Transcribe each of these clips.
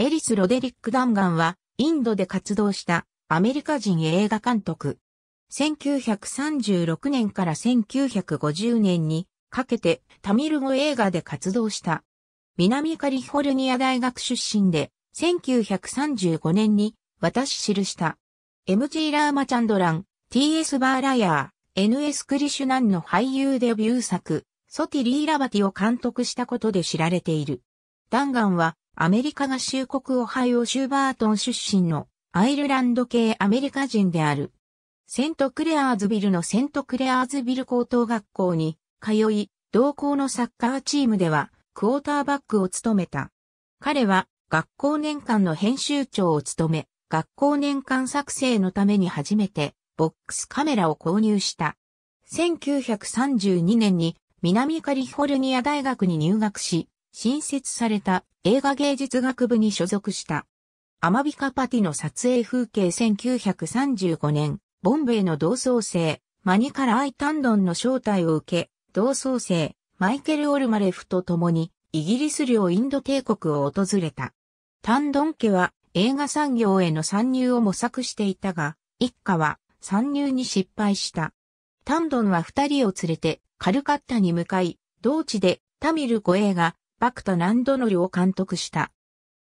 エリス・ロデリック・ダンガンは、インドで活動したアメリカ人映画監督。1936年から1950年にかけてタミル語映画で活動した。南カリフォルニア大学出身で、1935年に私記した。MG ラーマチャンドラン、TS バーラヤー、NS クリシュナンの俳優デビュー作、ソティリーラバティを監督したことで知られている。ダンガンはアメリカ合衆国オハイオ州バートン出身のアイルランド系アメリカ人である。セントクレアーズビルのセントクレアーズビル高等学校に通い、同校のサッカーチームではクォーターバックを務めた。彼は学校年間の編集長を務め、学校年間作成のために初めてボックスカメラを購入した。1932年に南カリフォルニア大学に入学し、新設された映画芸術学部に所属した。アマビカパティの撮影風景1935年、ボンベイの同窓生、マニカラ・アイ・タンドンの招待を受け、同窓生、マイケル・オルマレフと共に、イギリス領インド帝国を訪れた。タンドン家は映画産業への参入を模索していたが、一家は参入に失敗した。タンドンは二人を連れてカルカッタに向かい、同地でタミル語映がバクタ・ランドノルを監督した。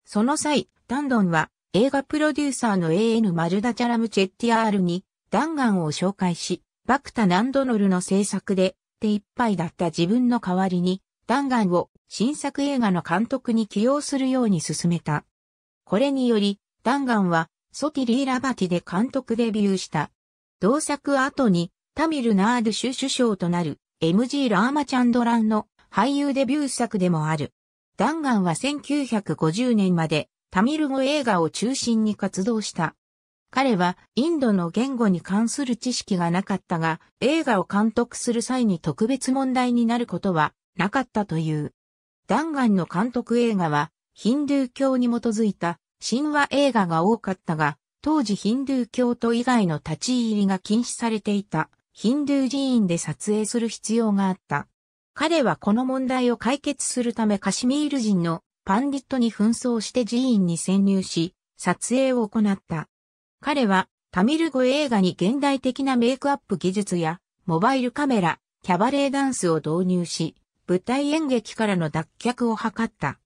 その際、ダンドンは映画プロデューサーの A.N. マルダチャラムチェッティアールにダンガンを紹介し、バクタ・ランドノルの制作で手一杯だった自分の代わりにダンガンを新作映画の監督に起用するように進めた。これにより、ダンガンはソティリー・ラバティで監督デビューした。同作後にタミル・ナードシュ首相となる MG ラーマチャンドランの俳優デビュー作でもある。ダンガンは1950年までタミル語映画を中心に活動した。彼はインドの言語に関する知識がなかったが、映画を監督する際に特別問題になることはなかったという。ダンガンの監督映画は、ヒンドゥー教に基づいた神話映画が多かったが、当時ヒンドゥー教徒以外の立ち入りが禁止されていたヒンドゥー寺院で撮影する必要があった。彼はこの問題を解決するためカシミール人のパンディットに紛争して寺院に潜入し、撮影を行った。彼はタミル語映画に現代的なメイクアップ技術やモバイルカメラ、キャバレーダンスを導入し、舞台演劇からの脱却を図った。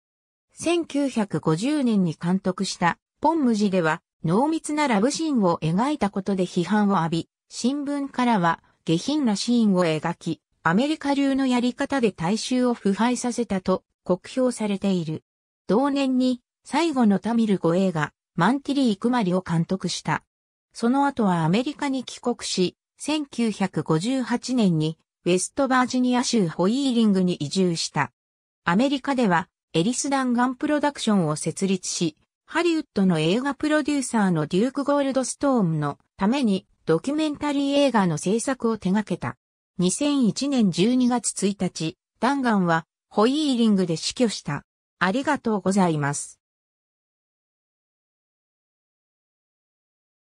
1950年に監督したポンムジでは濃密なラブシーンを描いたことで批判を浴び、新聞からは下品なシーンを描き、アメリカ流のやり方で大衆を腐敗させたと酷評されている。同年に最後のタミル語映画マンティリー・クマリを監督した。その後はアメリカに帰国し、1958年にウェストバージニア州ホイーリングに移住した。アメリカではエリスダンガンプロダクションを設立し、ハリウッドの映画プロデューサーのデューク・ゴールドストームのためにドキュメンタリー映画の制作を手掛けた。2001年12月1日、弾丸はホイーリングで死去した。ありがとうございます。